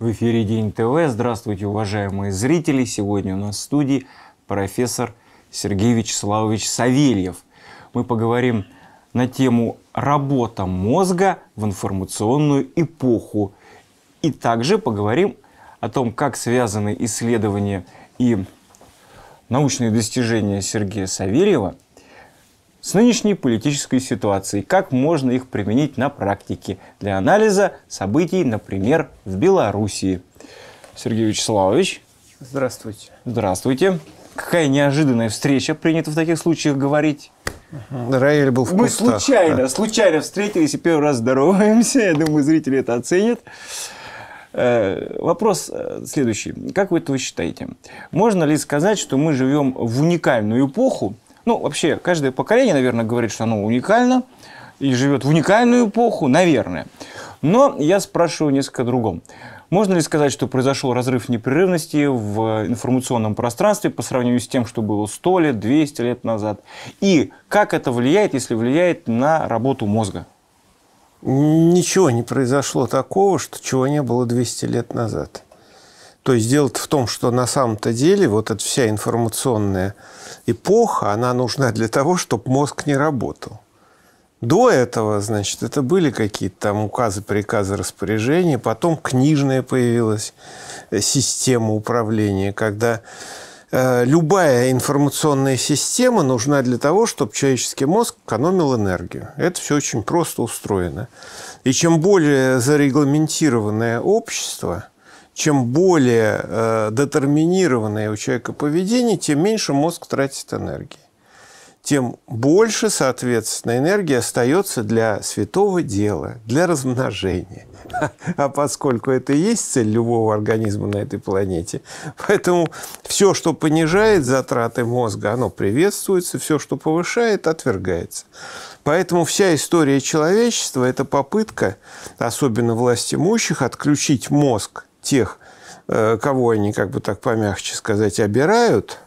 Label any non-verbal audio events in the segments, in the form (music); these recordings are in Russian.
В эфире День ТВ. Здравствуйте, уважаемые зрители. Сегодня у нас в студии профессор Сергей Вячеславович Савельев. Мы поговорим на тему «Работа мозга в информационную эпоху». И также поговорим о том, как связаны исследования и научные достижения Сергея Савельева – с нынешней политической ситуацией, как можно их применить на практике для анализа событий, например, в Белоруссии. Сергей Вячеславович. Здравствуйте. Здравствуйте. Какая неожиданная встреча, принято в таких случаях говорить. Ага. Раэль был в Мы кустах. Мы случайно, да. случайно встретились и первый раз здороваемся. (laughs) Я думаю, зрители это оценят. Э, вопрос э, следующий. Как вы это считаете? Можно ли сказать, что мы живем в уникальную эпоху, ну, вообще, каждое поколение, наверное, говорит, что оно уникально и живет в уникальную эпоху, наверное. Но я спрашиваю несколько о другом. Можно ли сказать, что произошел разрыв непрерывности в информационном пространстве по сравнению с тем, что было 100 лет, 200 лет назад? И как это влияет, если влияет на работу мозга? Ничего не произошло такого, что чего не было 200 лет назад. То есть дело -то в том, что на самом-то деле вот эта вся информационная эпоха, она нужна для того, чтобы мозг не работал. До этого, значит, это были какие-то там указы, приказы, распоряжения. Потом книжная появилась э, система управления, когда э, любая информационная система нужна для того, чтобы человеческий мозг экономил энергию. Это все очень просто устроено. И чем более зарегламентированное общество – чем более э, детерминированное у человека поведение, тем меньше мозг тратит энергии. Тем больше, соответственно, энергии остается для святого дела, для размножения. (laughs) А поскольку это и есть цель любого организма на этой планете, (laughs) поэтому все, что понижает затраты мозга, оно приветствуется, все, что повышает, отвергается. Поэтому вся история человечества – это попытка, особенно власть имущих, отключить мозг тех, э, кого они, как бы так помягче сказать, обирают,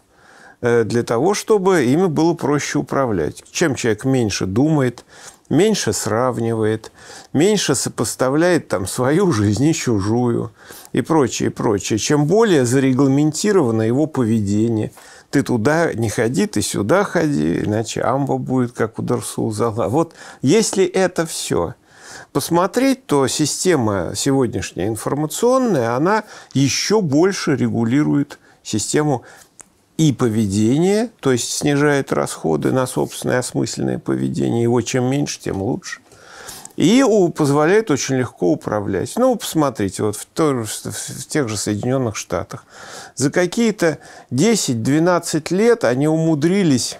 э, для того, чтобы ими было проще управлять. Чем человек меньше думает, меньше сравнивает, меньше сопоставляет там свою жизнь и чужую и прочее, и прочее. Чем более зарегламентировано его поведение, ты туда не ходи, ты сюда ходи, иначе амба будет, как у Дарсулзала. Вот если это все – посмотреть, то система сегодняшняя информационная, она еще больше регулирует систему и поведения, то есть снижает расходы на собственное осмысленное поведение. Его чем меньше, тем лучше. И позволяет очень легко управлять. Ну, посмотрите, вот в, то, в тех же Соединенных Штатах. За какие-то 10-12 лет они умудрились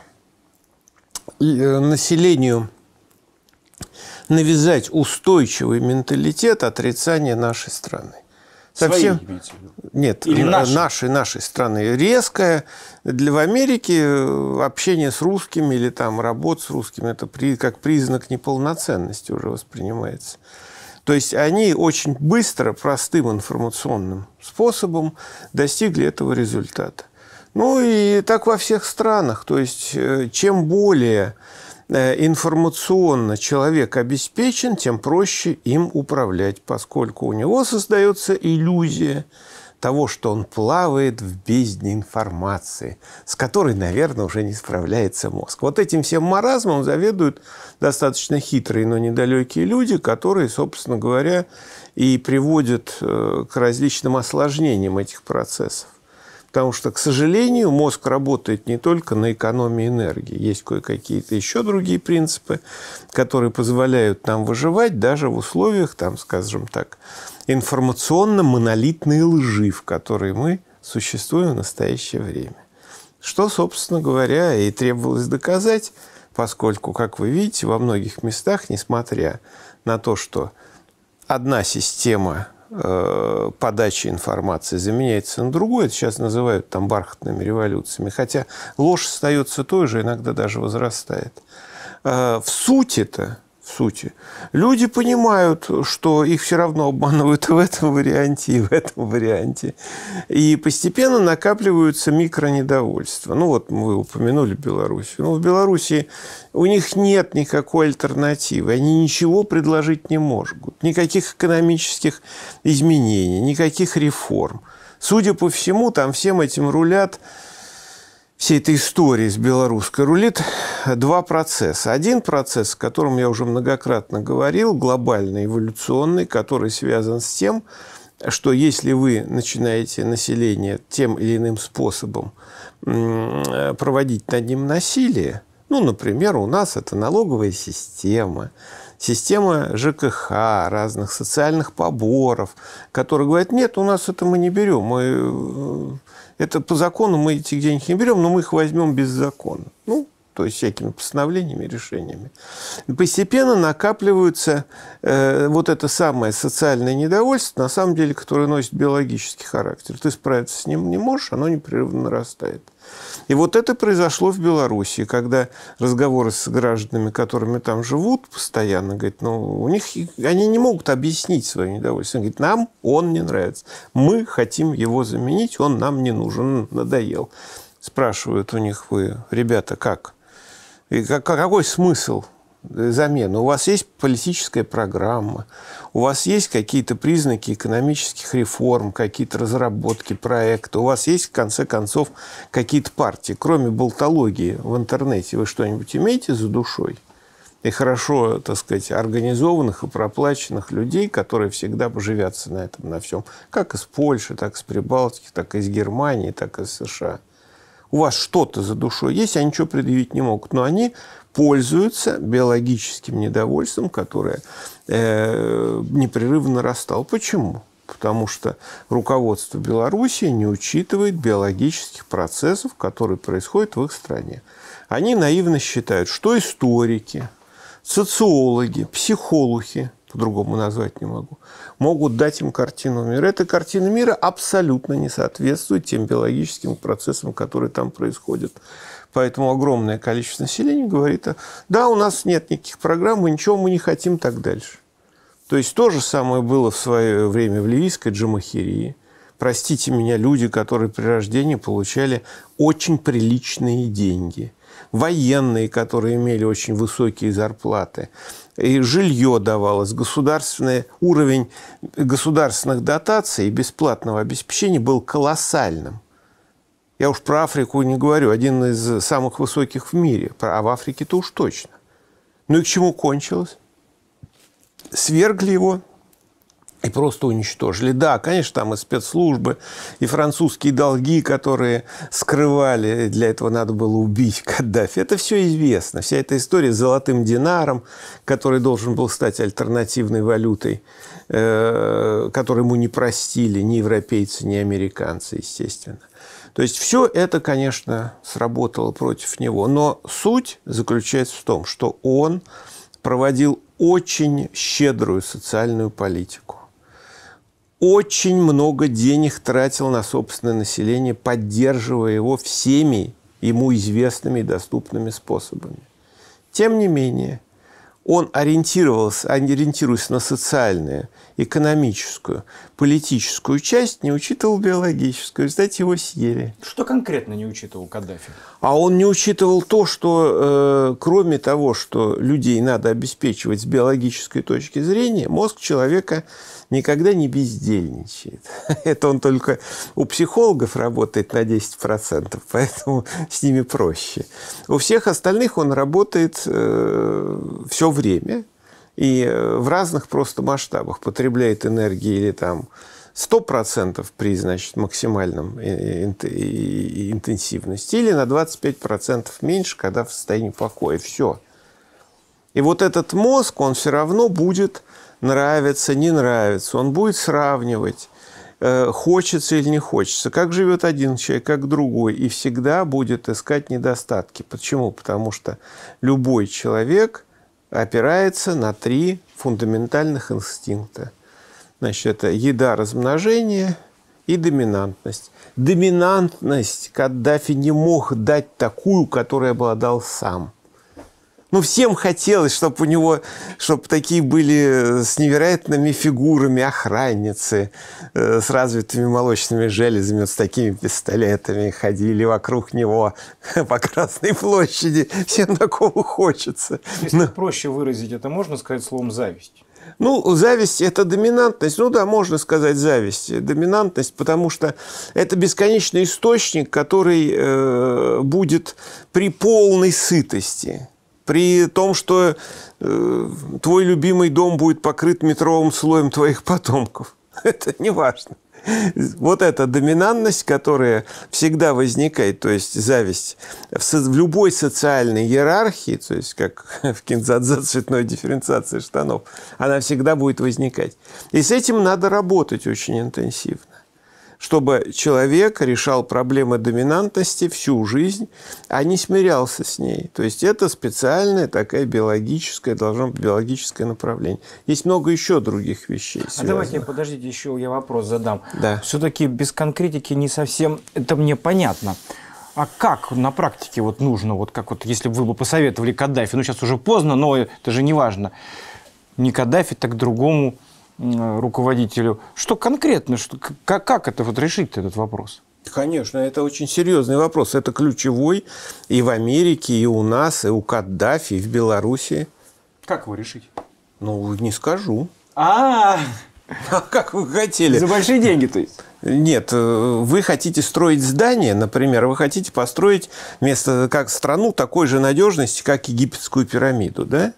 э, населению навязать устойчивый менталитет отрицания нашей страны. Совсем... Свои, Нет, Или наши? нашей, нашей страны. Резкое. Для в Америке э, общение с русскими или там работа с русскими, это при, как признак неполноценности уже воспринимается. То есть они очень быстро, простым информационным способом достигли этого результата. Ну и так во всех странах. То есть э, чем более Э, информационно человек обеспечен, тем проще им управлять, поскольку у него создается иллюзия того, что он плавает в бездне информации, с которой, наверное, уже не справляется мозг. Вот этим всем маразмом заведуют достаточно хитрые, но недалекие люди, которые, собственно говоря, и приводят э, к различным осложнениям этих процессов. Потому что, к сожалению, мозг работает не только на экономии энергии. Есть кое-какие-то еще другие принципы, которые позволяют нам выживать даже в условиях, там, скажем так, информационно-монолитной лжи, в которой мы существуем в настоящее время. Что, собственно говоря, и требовалось доказать, поскольку, как вы видите, во многих местах, несмотря на то, что одна система Э, подачи информации заменяется на другое. Это сейчас называют там бархатными революциями. Хотя ложь остается той же, иногда даже возрастает. Э, в сути-то сути. Люди понимают, что их все равно обманывают в этом варианте, и в этом варианте. И постепенно накапливаются микронедовольства. Ну вот мы упомянули Белоруссию. Ну, в Беларуси у них нет никакой альтернативы. Они ничего предложить не могут. Никаких экономических изменений, никаких реформ. Судя по всему, там всем этим рулят всей этой истории с белорусской рулит два процесса. Один процесс, о котором я уже многократно говорил, глобальный, эволюционный, который связан с тем, что если вы начинаете население тем или иным способом э, проводить над ним насилие, ну, например, у нас это налоговая система, система ЖКХ, разных социальных поборов, которые говорят, нет, у нас это мы не берем, мы э, это по закону мы эти деньги не берем, но мы их возьмем без закона. Ну, то есть всякими постановлениями, решениями, постепенно накапливаются э, вот это самое социальное недовольство, на самом деле, которое носит биологический характер. Ты справиться с ним не можешь, оно непрерывно нарастает. И вот это произошло в Беларуси когда разговоры с гражданами, которыми там живут постоянно, говорят, ну, у них, они не могут объяснить свое недовольство. Они говорят, нам он не нравится. Мы хотим его заменить, он нам не нужен, надоел. Спрашивают у них, вы, ребята, как? И какой смысл э, замены? У вас есть политическая программа, у вас есть какие-то признаки экономических реформ, какие-то разработки проекта, у вас есть, в конце концов, какие-то партии. Кроме болтологии в интернете вы что-нибудь имеете за душой? и хорошо, так сказать, организованных и проплаченных людей, которые всегда поживятся на этом, на всем. Как из Польши, так из Прибалтики, так из Германии, так из США у вас что-то за душой есть, они ничего предъявить не могут. Но они пользуются биологическим недовольством, которое э, непрерывно нарастало. Почему? Потому что руководство Беларуси не учитывает биологических процессов, которые происходят в их стране. Они наивно считают, что историки, социологи, психологи – по-другому назвать не могу, могут дать им картину мира. Эта картина мира абсолютно не соответствует тем биологическим процессам, которые там происходят. Поэтому огромное количество населения говорит, да, у нас нет никаких программ, мы ничего мы не хотим так дальше. То есть то же самое было в свое время в ливийской Джамахирии. Простите меня, люди, которые при рождении получали очень приличные деньги – военные, которые имели очень высокие зарплаты, и жилье давалось, государственный уровень государственных дотаций и бесплатного обеспечения был колоссальным. Я уж про Африку не говорю, один из самых высоких в мире, а в Африке-то уж точно. Ну и к чему кончилось? Свергли его, и просто уничтожили. Да, конечно, там и спецслужбы, и французские долги, которые скрывали, для этого надо было убить (laughs) Каддафи. Это все известно. Вся эта история с золотым динаром, который должен был стать альтернативной валютой, э, которую ему не простили ни европейцы, ни американцы, естественно. То есть все это, конечно, сработало против него. Но суть заключается в том, что он проводил очень щедрую социальную политику очень много денег тратил на собственное население, поддерживая его всеми ему известными и доступными способами. Тем не менее, он ориентировался, а ориентируясь на социальную, экономическую, политическую часть, не учитывал биологическую. Кстати, его съели. Что конкретно не учитывал Каддафи? А он не учитывал то, что э, кроме того, что людей надо обеспечивать с биологической точки зрения, мозг человека никогда не бездельничает. (laughs) Это он только у психологов работает на 10%, (laughs) поэтому с ними проще. У всех остальных он работает э, все время и э, в разных просто масштабах потребляет энергии или там 100% при значит, максимальном э, интенсивности или на 25% меньше, когда в состоянии покоя. Все. И вот этот мозг, он все равно будет нравиться, не нравится. Он будет сравнивать, э, хочется или не хочется. Как живет один человек, как другой. И всегда будет искать недостатки. Почему? Потому что любой человек – опирается на три фундаментальных инстинкта. Значит, это еда, размножение и доминантность. Доминантность Каддафи не мог дать такую, которой обладал сам – ну, всем хотелось, чтобы у него, чтобы такие были э, с невероятными фигурами охранницы, э, с развитыми молочными железами, вот с такими пистолетами ходили вокруг него (laughs) по Красной площади. Всем такого хочется. Если Но... Ну. проще выразить это, можно сказать словом «зависть»? Ну, зависть – это доминантность. Ну да, можно сказать зависть. Э, доминантность, потому что это бесконечный источник, который э, будет при полной сытости при том, что э, твой любимый дом будет покрыт метровым слоем твоих потомков. (laughs) Это не важно. Вот эта доминантность, которая всегда возникает, то есть зависть в, со- в любой социальной иерархии, то есть как (laughs) в кинзадзе цветной дифференциации штанов, она всегда будет возникать. И с этим надо работать очень интенсивно чтобы человек решал проблемы доминантности всю жизнь, а не смирялся с ней. То есть это специальное такое биологическое, должно быть биологическое направление. Есть много еще других вещей. А давайте, подождите, еще я вопрос задам. Да. Все-таки без конкретики не совсем это мне понятно. А как на практике вот нужно, вот как вот, если бы вы бы посоветовали Каддафи, ну сейчас уже поздно, но это же не важно, не Каддафи, так другому руководителю. Что конкретно, что, как, как это вот решить этот вопрос? Конечно, это очень серьезный вопрос. Это ключевой и в Америке, и у нас, и у Каддафи, и в Беларуси. Как его решить? Ну, не скажу. А, -а, (laughs) -а. а как вы хотели? За большие деньги, то есть. Нет, э, вы хотите строить здание, например, вы хотите построить место, как страну такой же надежности, как египетскую пирамиду, да?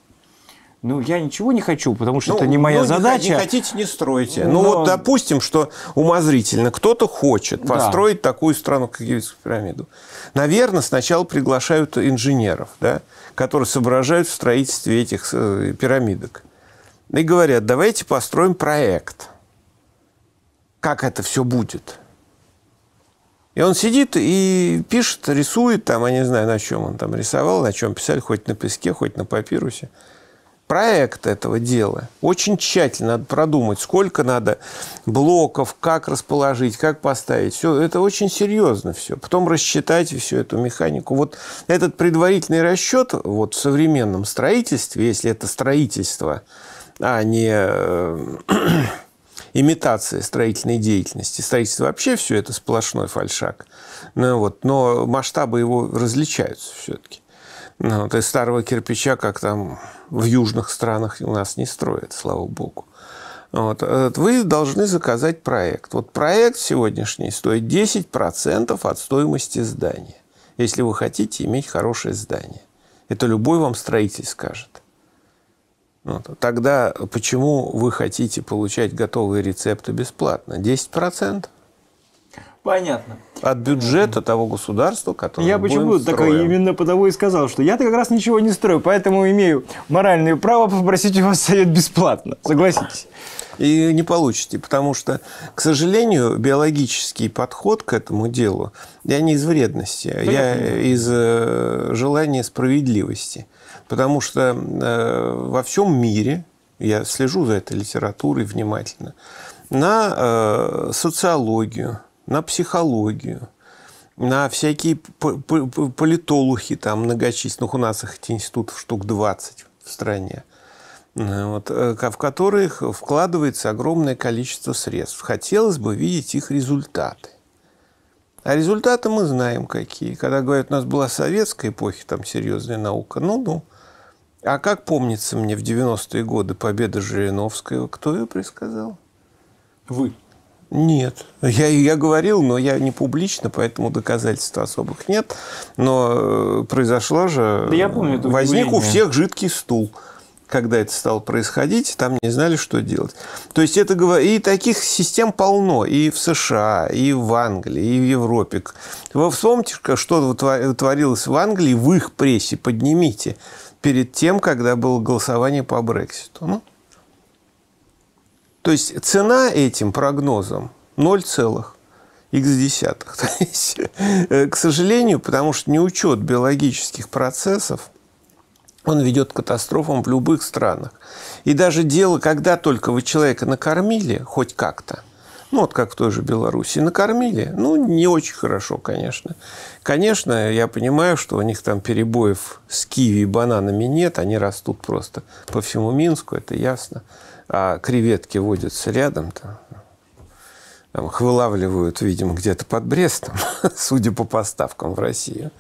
Ну, я ничего не хочу, потому что ну, это не ну, моя ну, задача. Не хотите, не стройте. Ну, Но... Ну, вот допустим, что умозрительно кто-то хочет да. построить такую страну, как Египетскую пирамиду. Наверное, сначала приглашают инженеров, да, которые соображают в строительстве этих э, пирамидок. И говорят, давайте построим проект. Как это все будет? И он сидит и пишет, рисует там, я не знаю, на чем он там рисовал, на чем писали, хоть на песке, хоть на папирусе проект этого дела. Очень тщательно надо продумать, сколько надо блоков, как расположить, как поставить. Все это очень серьезно все. Потом рассчитать всю эту механику. Вот этот предварительный расчет вот в современном строительстве, если это строительство, а не э, (clears throat) имитация строительной деятельности. Строительство вообще все это сплошной фальшак. Ну, вот, но масштабы его различаются все-таки. Вот, ну, из старого кирпича, как там в южных странах у нас не строят, слава богу. Вот, э, вы должны заказать проект. Вот проект сегодняшний стоит 10% от стоимости здания, если вы хотите иметь хорошее здание. Это любой вам строитель скажет. Вот. Тогда почему вы хотите получать готовые рецепты бесплатно? 10%. Понятно. От бюджета того государства, которое Я почему так именно потому и сказал, что я-то как раз ничего не строю, поэтому имею моральное право попросить у вас совет бесплатно. Согласитесь? И не получите, потому что, к сожалению, биологический подход к этому делу, я не из вредности, а Понятно. я из э, желания справедливости. Потому что э, во всем мире, я слежу за этой литературой внимательно, на э, социологию, на психологию, на всякие политологи там многочисленных, у нас их институтов штук 20 в стране, вот, э, в которых вкладывается огромное количество средств. Хотелось бы видеть их результаты. А результаты мы знаем какие. Когда говорят, у нас была советская эпоха, там серьезная наука, ну-ну. А как помнится мне в 90-е годы победа Жириновского, кто ее предсказал? Вы. Нет. Я, я говорил, но я не публично, поэтому доказательств особых нет. Но э, произошло же... Да я помню это Возник у всех жидкий стул когда это стало происходить, там не знали, что делать. То есть это и таких систем полно и в США, и в Англии, и в Европе. Вы вспомните, что творилось в Англии в их прессе, поднимите перед тем, когда было голосование по Брекситу. Ну, то есть цена этим прогнозам целых x десятых. (laughs) То есть, э, к сожалению, потому что не учет биологических процессов, он ведет к катастрофам в любых странах. И даже дело, когда только вы человека накормили, хоть как-то, ну, вот как в той же Беларуси, накормили, ну, не очень хорошо, конечно. Конечно, я понимаю, что у них там перебоев с киви и бананами нет, они растут просто по всему Минску, это ясно а креветки водятся рядом, то там их вылавливают, видимо, где-то под Брестом, (laughs) судя по поставкам в Россию.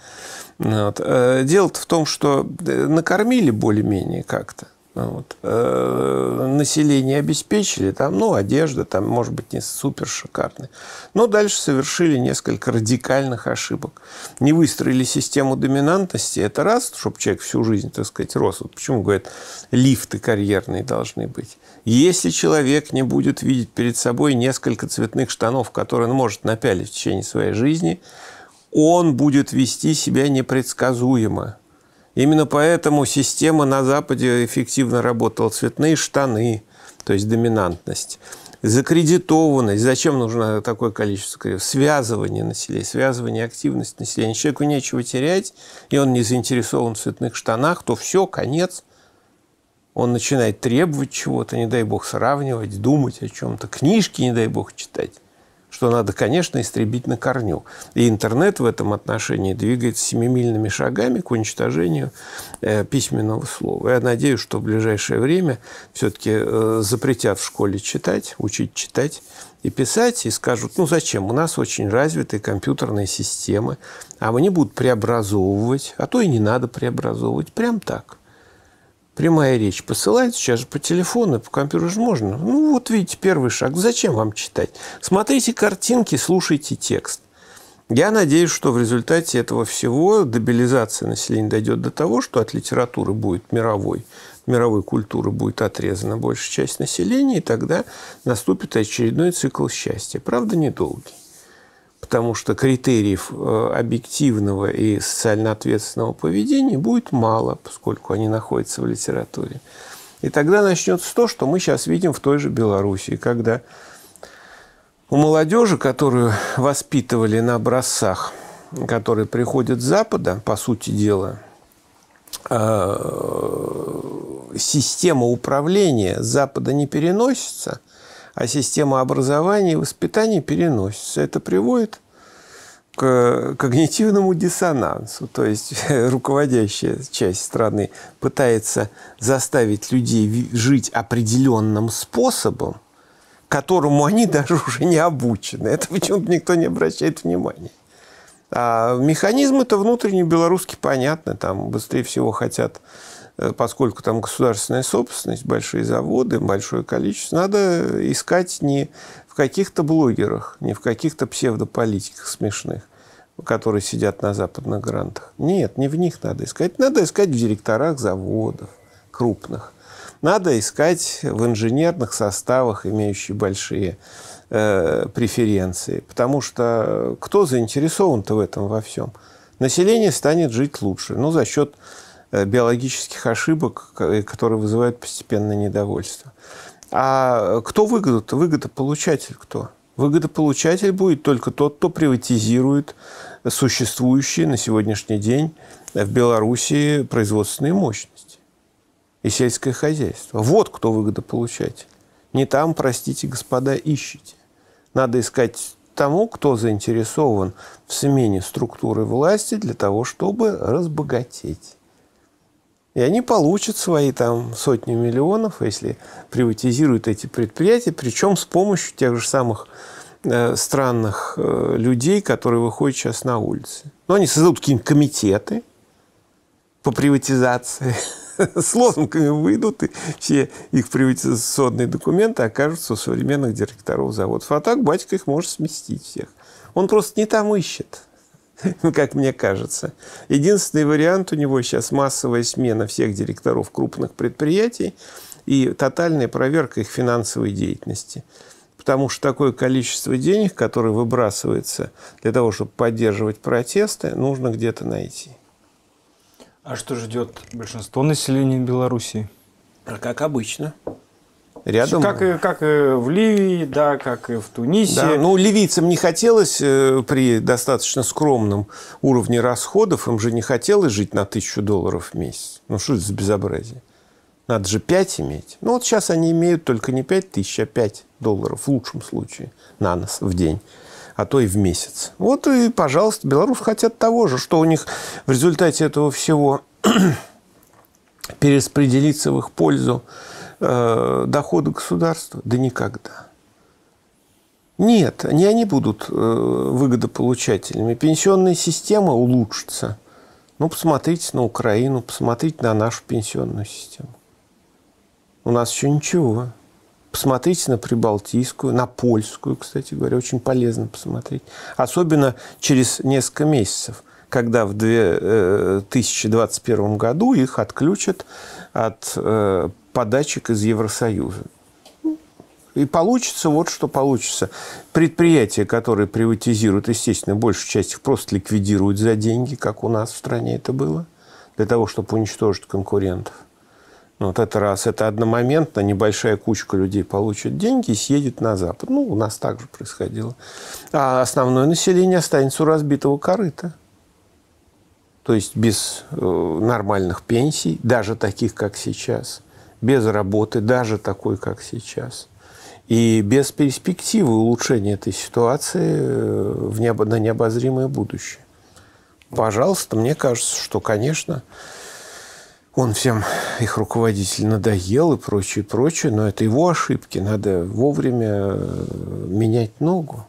Ну вот. Э, дело-то в том, что э, накормили более-менее как-то. Ну вот. Э, население обеспечили, там, ну, одежда, там, может быть, не супер шикарная. Но дальше совершили несколько радикальных ошибок. Не выстроили систему доминантности, это раз, чтобы человек всю жизнь, так сказать, рос. Вот почему, говорят, лифты карьерные должны быть. Если человек не будет видеть перед собой несколько цветных штанов, которые он может напялить в течение своей жизни, он будет вести себя непредсказуемо. Именно поэтому система на Западе эффективно работала. Цветные штаны, то есть доминантность. Закредитованность. Зачем нужно такое количество кредитов? Связывание населения, связывание активности населения. Человеку нечего терять, и он не заинтересован в цветных штанах, то все, конец – он начинает требовать чего-то, не дай бог сравнивать, думать о чем-то, книжки, не дай бог читать, что надо, конечно, истребить на корню. И интернет в этом отношении двигается семимильными шагами к уничтожению э, письменного слова. Я надеюсь, что в ближайшее время все-таки э, запретят в школе читать, учить читать и писать, и скажут, ну зачем, у нас очень развитые компьютерные системы, а они будут преобразовывать, а то и не надо преобразовывать, прям так – прямая речь посылает сейчас же по телефону, по компьютеру же можно. Ну, вот видите, первый шаг. Зачем вам читать? Смотрите картинки, слушайте текст. Я надеюсь, что в результате этого всего дебилизация населения дойдет до того, что от литературы будет мировой, мировой культуры будет отрезана большая часть населения, и тогда наступит очередной цикл счастья. Правда, недолгий потому что критериев э, объективного и социально ответственного поведения будет мало, поскольку они находятся в литературе. И тогда начнется то, что мы сейчас видим в той же Белоруссии, когда у молодежи, которую воспитывали на образцах, которые приходят с Запада, по сути дела, э, система управления Запада не переносится, а система образования и воспитания переносится. Это приводит к когнитивному диссонансу, то есть (laughs) руководящая часть страны пытается заставить людей жить определенным способом, которому они (laughs) даже уже не обучены. Это почему-то никто не обращает внимания. А механизмы-то внутренние белорусские понятны, там быстрее всего хотят э, поскольку там государственная собственность, большие заводы, большое количество, надо искать не в каких-то блогерах, не в каких-то псевдополитиках смешных, которые сидят на западных грантах. Нет, не в них надо искать. Надо искать в директорах заводов крупных. Надо искать в инженерных составах, имеющих большие э, преференции. Потому что кто заинтересован-то в этом во всем? Население станет жить лучше. Ну, за счет э, биологических ошибок, э, которые вызывают постепенное недовольство. А э, кто выгода? то Выгодополучатель кто? Выгодополучатель будет только тот, кто приватизирует существующие на сегодняшний день в Белоруссии производственные мощности и сельское хозяйство. Вот кто выгодополучатель. Не там, простите, господа, ищите. Надо искать тому, кто заинтересован в смене структуры власти для того, чтобы разбогатеть. И они получат свои там сотни миллионов, если приватизируют эти предприятия, причем с помощью тех же самых э, странных э, людей, которые выходят сейчас на улицы. Но они создадут какие-нибудь комитеты по приватизации, (laughs) с лозунгами выйдут, и все их приватизационные документы окажутся у современных директоров заводов. А так батька их может сместить всех. Он просто не там ищет. (laughs) как мне кажется. Единственный вариант у него сейчас массовая смена всех директоров крупных предприятий и тотальная проверка их финансовой деятельности. Потому что такое количество денег, которое выбрасывается для того, чтобы поддерживать протесты, нужно где-то найти. А что ждет большинство населения Беларуси? Как обычно рядом. Как как и в Ливии, да, как и в Тунисе. Да, ну, ливийцам не хотелось э, при достаточно скромном уровне расходов, им же не хотелось жить на тысячу долларов в месяц. Ну, что это за безобразие? Надо же 5 иметь. Ну, вот сейчас они имеют только не 5 тысяч, а 5 долларов в лучшем случае на нас в день а то и в месяц. Вот и, пожалуйста, белорусы хотят того же, что у них в результате этого всего (clears throat) перераспределиться в их пользу Э, доходы государства? Да никогда. Нет, не они будут э, выгодополучателями. Пенсионная система улучшится. Ну, посмотрите на Украину, посмотрите на нашу пенсионную систему. У нас еще ничего. Посмотрите на Прибалтийскую, на Польскую, кстати говоря, очень полезно посмотреть. Особенно через несколько месяцев, когда в 2021 э, году их отключат от подачек из Евросоюза. И получится вот что получится. Предприятия, которые приватизируют, естественно, большую часть их просто ликвидируют за деньги, как у нас в стране это было, для того, чтобы уничтожить конкурентов. Ну, вот это раз. Это одномоментно небольшая кучка людей получит деньги и съедет на Запад. Ну, у нас так же происходило. А основное население останется у разбитого корыта. То есть без э, нормальных пенсий, даже таких, как сейчас – без работы, даже такой, как сейчас. И без перспективы улучшения этой ситуации э, в необ... на необозримое будущее. Пожалуйста, мне кажется, что, конечно, он всем их руководитель надоел и прочее, прочее, но это его ошибки. Надо вовремя э, менять ногу,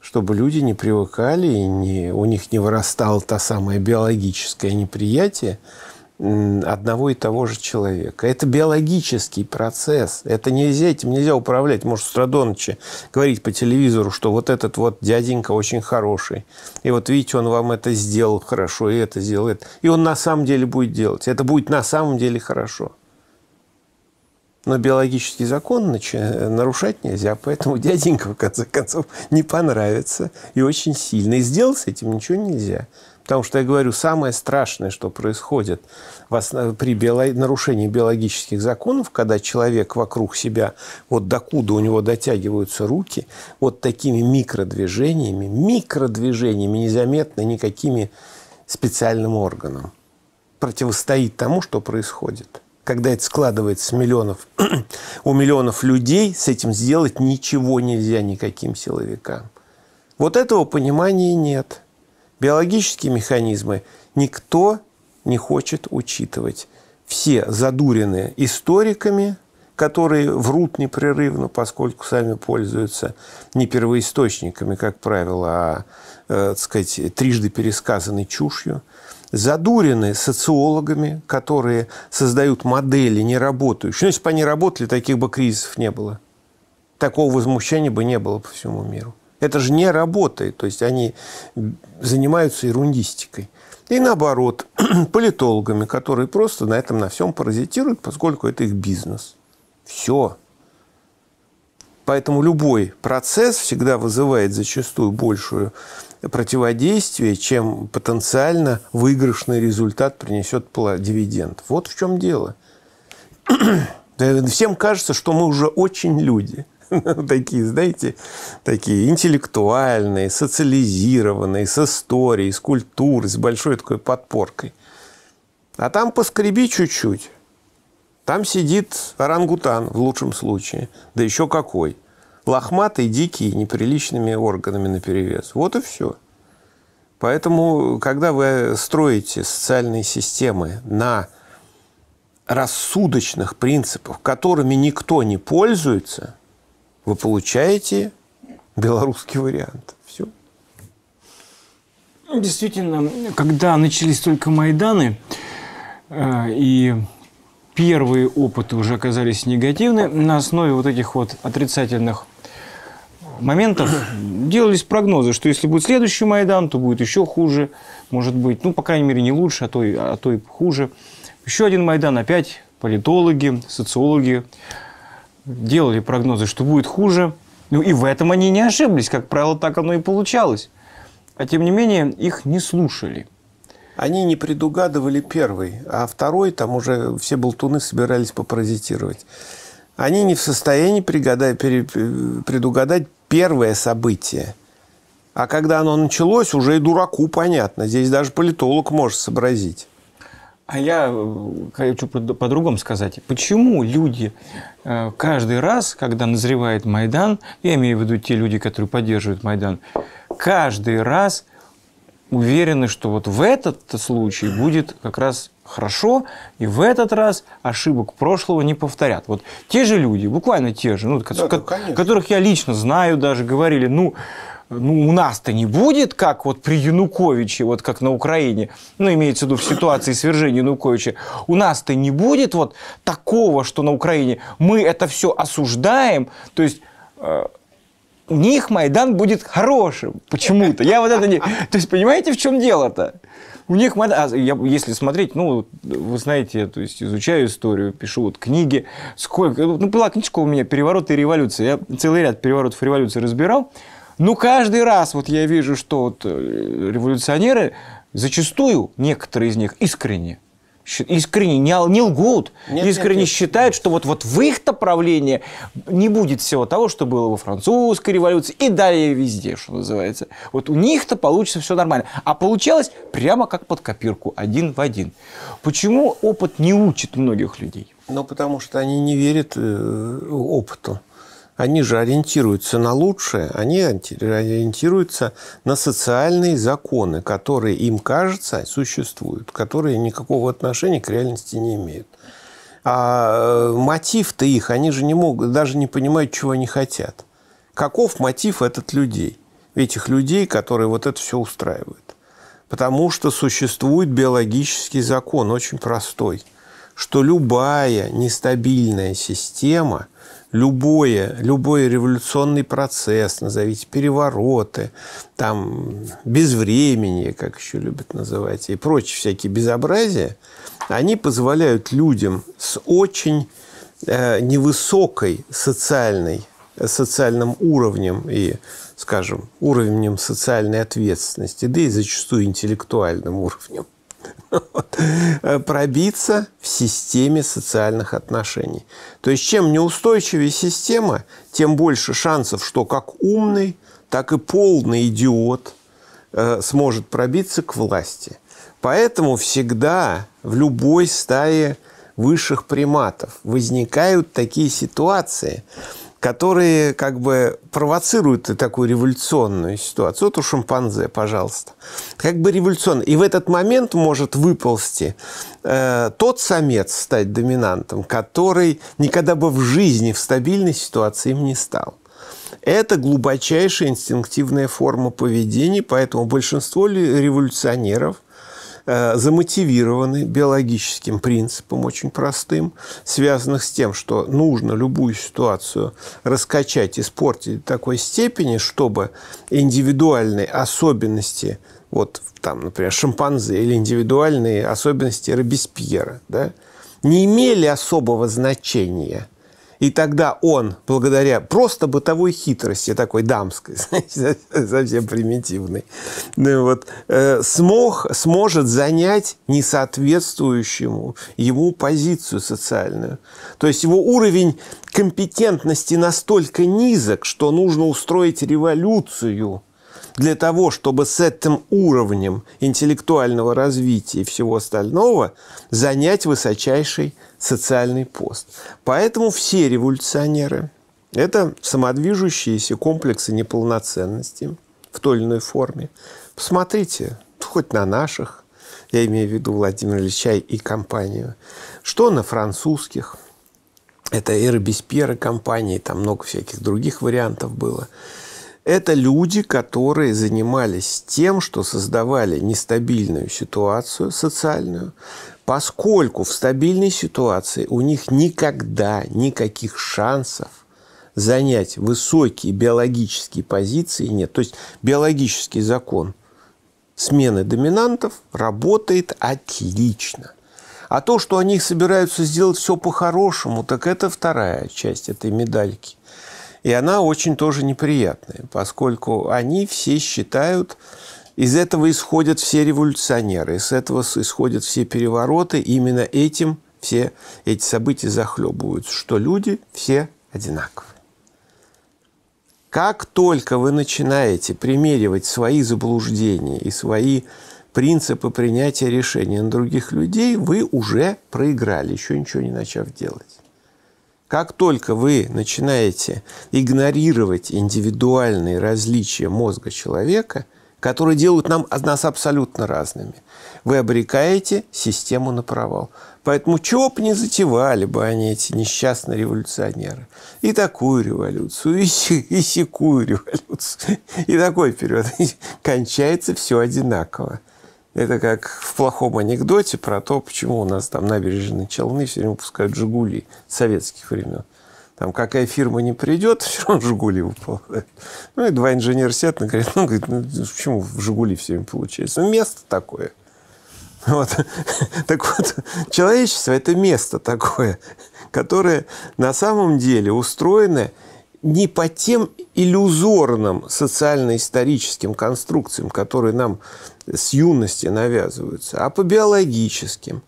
чтобы люди не привыкали, и не, у них не вырастало та самая биологическое неприятие – одного и того же человека. Это биологический процесс. Это нельзя, этим нельзя управлять. Может, Страдоновича говорить по телевизору, что вот этот вот дяденька очень хороший. И вот видите, он вам это сделал хорошо, и это сделал, и И он на самом деле будет делать. Это будет на самом деле хорошо. Но биологический закон э, нарушать нельзя, поэтому дяденька, в конце концов, не понравится и очень сильно. И сделать с этим ничего нельзя. Потому что я говорю, самое страшное, что происходит основ... при био... нарушении биологических законов, когда человек вокруг себя, вот докуда у него дотягиваются руки, вот такими микродвижениями, микродвижениями, незаметно никакими специальным органом, противостоит тому, что происходит. Когда это складывается с миллионов, (clears throat) у миллионов людей, с этим сделать ничего нельзя никаким силовикам. Вот этого понимания нет – биологические механизмы никто не хочет учитывать. Все задурены историками, которые врут непрерывно, поскольку сами пользуются не первоисточниками, как правило, а, э, так сказать, трижды пересказанной чушью. Задурены социологами, которые создают модели не работающие. Ну, если бы они работали, таких бы кризисов не было. Такого возмущения бы не было по всему миру. Это же не работает. То есть они занимаются ерундистикой. И наоборот, (clears throat) политологами, которые просто на этом на всем паразитируют, поскольку это их бизнес. Все. Поэтому любой процесс всегда вызывает зачастую большую противодействие, чем потенциально выигрышный результат принесет дивиденд. Вот в чем дело. (clears throat) Всем кажется, что мы уже очень люди – (laughs) такие, знаете, такие интеллектуальные, социализированные, с историей, с культурой, с большой такой подпоркой. А там поскреби чуть-чуть. Там сидит орангутан в лучшем случае. Да еще какой. Лохматый, дикий, неприличными органами наперевес. Вот и все. Поэтому, когда вы строите социальные системы на рассудочных принципах, которыми никто не пользуется – вы получаете белорусский вариант. Все. Ну, действительно, когда начались только Майданы, э, и первые опыты уже оказались негативны, на основе вот этих вот отрицательных моментов (coughs) делались прогнозы, что если будет следующий Майдан, то будет еще хуже, может быть, ну, по крайней мере, не лучше, а то и, а то и хуже. Еще один Майдан, опять политологи, социологи делали прогнозы, что будет хуже. Ну и в этом они не ошиблись, как правило, так оно и получалось. А тем не менее, их не слушали. Они не предугадывали первый, а второй там уже все болтуны собирались попаразитировать. Они не в состоянии предугадать первое событие. А когда оно началось, уже и дураку понятно. Здесь даже политолог может сообразить. А я э, хочу по-другому сказать. Почему люди э, каждый раз, когда назревает Майдан, я имею в виду те люди, которые поддерживают Майдан, каждый раз уверены, что вот в этот случай будет как раз хорошо, и в этот раз ошибок прошлого не повторят. Вот те же люди, буквально те же, ну, да, ко- да, которых я лично знаю, даже говорили, ну, ну, у нас-то не будет, как вот при Януковиче, вот как на Украине, ну, имеется в виду в ситуации свержения Януковича, у нас-то не будет вот такого, что на Украине мы это все осуждаем, то есть э, у них Майдан будет хорошим почему-то. Я вот это не... То есть, понимаете, в чем дело-то? У них Майдан... А, я, если смотреть, ну, вы знаете, я то есть, изучаю историю, пишу вот книги. Сколько... Ну, была книжка у меня «Перевороты и революции». Я целый ряд переворотов и революций разбирал. Ну, каждый раз вот я вижу, что вот э, революционеры, зачастую некоторые из них искренне, искренне не, не лгут, нет, искренне нет, нет. считают, что вот, вот в их-то правлении не будет всего того, что было во французской революции и далее везде, что называется. Вот у них-то получится все нормально. А получалось прямо как под копирку, один в один. Почему опыт не учит многих людей? Ну, потому что они не верят э, опыту они же ориентируются на лучшее, они ориентируются на социальные законы, которые им кажется существуют, которые никакого отношения к реальности не имеют. А э, мотив-то их, они же не могут, даже не понимают, чего они хотят. Каков мотив этот людей, этих людей, которые вот это все устраивают? Потому что существует биологический закон, очень простой, что любая нестабильная система – любое, любой революционный процесс, назовите перевороты, там безвременье, как еще любят называть, и прочие всякие безобразия, они позволяют людям с очень э, невысокой социальной, социальным уровнем и, скажем, уровнем социальной ответственности, да и зачастую интеллектуальным уровнем, Э, пробиться в системе социальных отношений. То есть чем неустойчивее система, тем больше шансов, что как умный, так и полный идиот э, сможет пробиться к власти. Поэтому всегда в любой стае высших приматов возникают такие ситуации, которые как бы провоцируют такую революционную ситуацию. Вот у шимпанзе, пожалуйста. Как бы революционно. И в этот момент может выползти э, тот самец стать доминантом, который никогда бы в жизни в стабильной ситуации им не стал. Это глубочайшая инстинктивная форма поведения, поэтому большинство революционеров Э, замотивированы биологическим принципом очень простым, связанных с тем, что нужно любую ситуацию раскачать, испортить до такой степени, чтобы индивидуальные особенности вот там, например, шимпанзе или индивидуальные особенности Робеспьера, да, не имели особого значения – и тогда он, благодаря просто бытовой хитрости, такой дамской, (laughs) совсем примитивной, ну, вот, э, смог, сможет занять несоответствующему ему позицию социальную. То есть его уровень компетентности настолько низок, что нужно устроить революцию для того, чтобы с этим уровнем интеллектуального развития и всего остального занять высочайший социальный пост. Поэтому все революционеры – это самодвижущиеся комплексы неполноценности в той или иной форме. Посмотрите, хоть на наших, я имею в виду Владимир Ильича и компанию, что на французских. Это эра Робеспьер, компании, там много всяких других вариантов было. Это люди, которые занимались тем, что создавали нестабильную ситуацию социальную, поскольку в стабильной ситуации у них никогда никаких шансов занять высокие биологические позиции нет. То есть биологический закон смены доминантов работает отлично. А то, что они собираются сделать все по-хорошему, так это вторая часть этой медальки. И она очень тоже неприятная, поскольку они все считают, из этого исходят все революционеры, из этого исходят все перевороты. И именно этим все эти события захлебываются, что люди все одинаковые. Как только вы начинаете примеривать свои заблуждения и свои принципы принятия решений на других людей, вы уже проиграли, еще ничего не начав делать. Как только вы начинаете игнорировать индивидуальные различия мозга человека – которые делают нам, а нас абсолютно разными. Вы обрекаете систему на провал. Поэтому чего бы не затевали бы они, эти несчастные революционеры. И такую революцию, и, и секую революцию, и такой период. Кончается все одинаково. Это как в плохом анекдоте про то, почему у нас там набережные Челны все время пускают «Жигули» советских времен там какая фирма не придет, (laughs) все равно «Жигули» выполняют. Ну, и два инженера сидят, ну, говорят, ну, говорит, ну, ну почему в «Жигули» все время получается? Ну, место такое. (laughs) Вот. Так вот, человечество – это место такое, которое на самом деле устроено не по тем иллюзорным социально-историческим конструкциям, которые нам с юности навязываются, а по биологическим.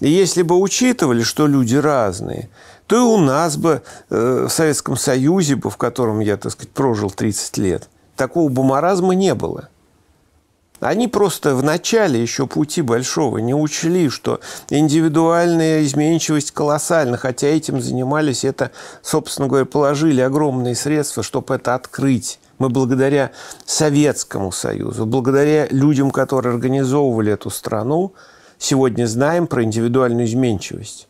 И если бы учитывали, что люди разные – то и у нас бы э, в Советском Союзе, бы, в котором я, так сказать, прожил 30 лет, такого бумаразма не было. Они просто в начале еще пути большого не учли, что индивидуальная изменчивость колоссальна, хотя этим занимались, это, собственно говоря, положили огромные средства, чтобы это открыть. Мы благодаря Советскому Союзу, благодаря людям, которые организовывали эту страну, сегодня знаем про индивидуальную изменчивость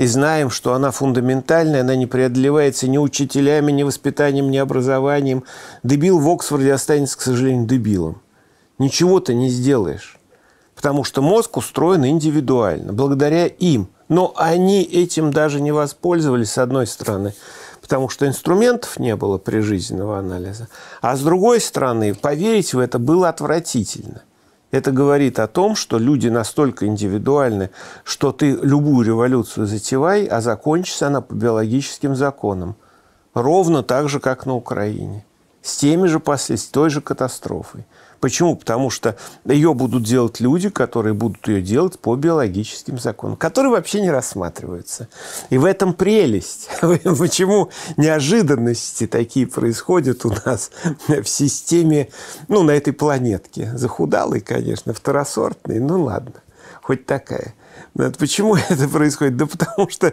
и знаем, что она фундаментальная, она не преодолевается ни учителями, ни воспитанием, ни образованием. Дебил в Оксфорде останется, к сожалению, дебилом. Ничего ты не сделаешь, потому что мозг устроен индивидуально, благодаря им. Но они этим даже не воспользовались, с одной стороны, потому что инструментов не было прижизненного анализа. А с другой стороны, поверить в это было отвратительно. Это говорит о том, что люди настолько индивидуальны, что ты любую революцию затевай, а закончится она по биологическим законам. Ровно так же, как на Украине. С теми же последствиями, с той же катастрофой. Почему? Потому что ее будут делать люди, которые будут ее делать по биологическим законам, которые вообще не рассматриваются. И в этом прелесть. (laughs) Почему неожиданности такие происходят у нас в системе, ну, на этой планетке. Захудалый, конечно, второсортный, ну ладно, хоть такая. Но почему (laughs) это происходит? Да потому что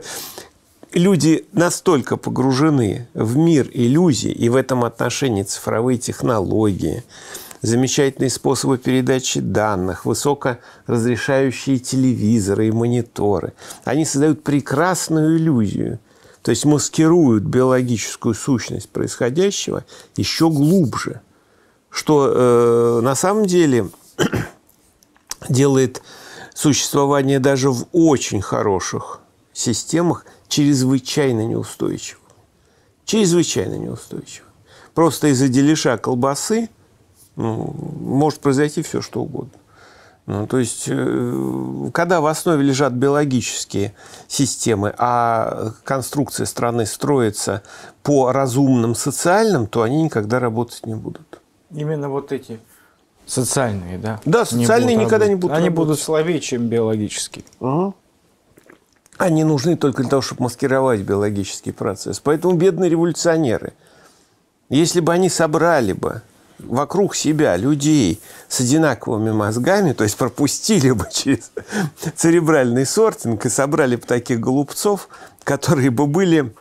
люди настолько погружены в мир иллюзий и в этом отношении цифровые технологии – замечательные способы передачи данных, высокоразрешающие телевизоры и мониторы. Они создают прекрасную иллюзию, то есть маскируют биологическую сущность происходящего еще глубже, что э, на самом деле (clears throat) делает существование даже в очень хороших системах чрезвычайно неустойчивым. Чрезвычайно неустойчивым. Просто из-за делеша колбасы – ну, может произойти все, что угодно. Ну, то есть, э, когда в основе лежат биологические системы, а конструкция страны строится по разумным социальным, то они никогда работать не будут. Именно вот эти социальные, да? Да, социальные не никогда работать. не будут. Они работать. будут слабее, чем биологические. Угу. Они нужны только для того, чтобы маскировать биологический процесс. Поэтому бедные революционеры, если бы они собрали бы вокруг себя людей с одинаковыми мозгами, то есть пропустили бы через церебральный сортинг и собрали бы таких голубцов, которые бы были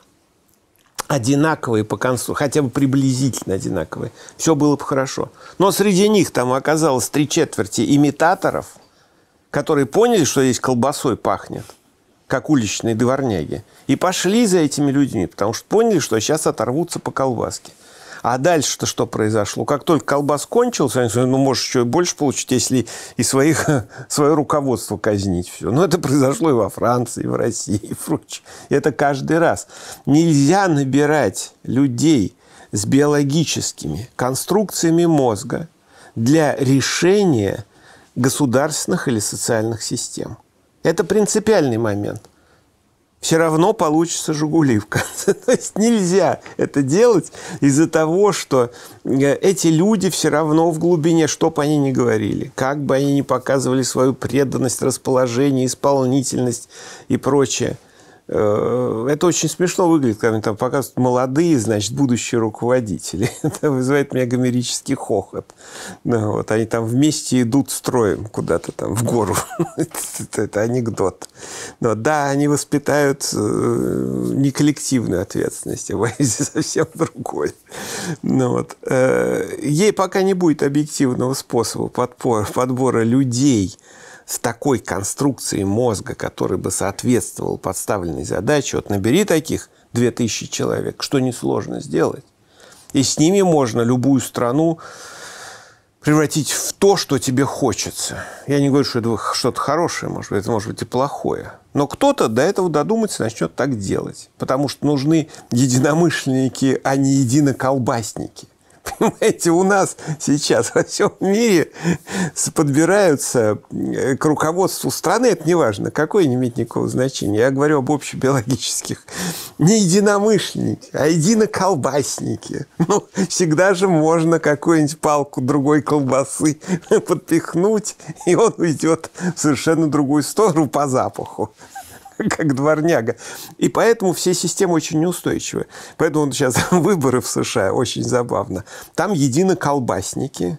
одинаковые по концу, хотя бы приблизительно одинаковые, все было бы хорошо. Но среди них там оказалось три четверти имитаторов, которые поняли, что здесь колбасой пахнет, как уличные дворняги, и пошли за этими людьми, потому что поняли, что сейчас оторвутся по колбаске – а дальше-то что произошло? Как только колбас кончился, они сказали, ну, можешь еще и больше получить, если и своих, (laughs) свое руководство казнить все. Но ну, это произошло и во Франции, и в России, и прочее. Это каждый раз. Нельзя набирать людей с биологическими конструкциями мозга для решения государственных или социальных систем. Это принципиальный момент – все равно получится «Жигули» в (laughs) конце. То есть нельзя это делать из-за того, что э, эти люди все равно в глубине, что бы они ни говорили, как бы они ни показывали свою преданность, расположение, исполнительность и прочее – Э, это очень смешно выглядит, когда там показывают молодые, значит, будущие руководители. (laughs) Это вызывает меня гомерический хохот. Ну, вот они там вместе идут строем куда-то там в гору. (laughs) это, это анекдот. Но да, они воспитают э, не коллективную ответственность, а боюсь, (laughs) совсем другой. Ну, вот. Э, ей пока не будет объективного способа подбора, подбора людей, с такой конструкцией мозга, который бы соответствовал подставленной задаче, вот набери таких 2000 человек, что несложно сделать. И с ними можно любую страну превратить в то, что тебе хочется. Я не говорю, что это что-то хорошее, может быть, это может быть и плохое. Но кто-то до этого додуматься начнет так делать. Потому что нужны единомышленники, а не единоколбасники. Понимаете, у нас сейчас во всем мире подбираются э, к руководству страны, это не важно, какое не имеет никакого значения. Я говорю об общебиологических. Не единомышленники, а единоколбасники. Ну, всегда же можно какую-нибудь палку другой колбасы (laughs) подпихнуть, и он уйдет в совершенно другую сторону по запаху. (laughs) как дворняга. И поэтому все системы очень неустойчивы. Поэтому сейчас (laughs) выборы в США очень забавно. Там едины колбасники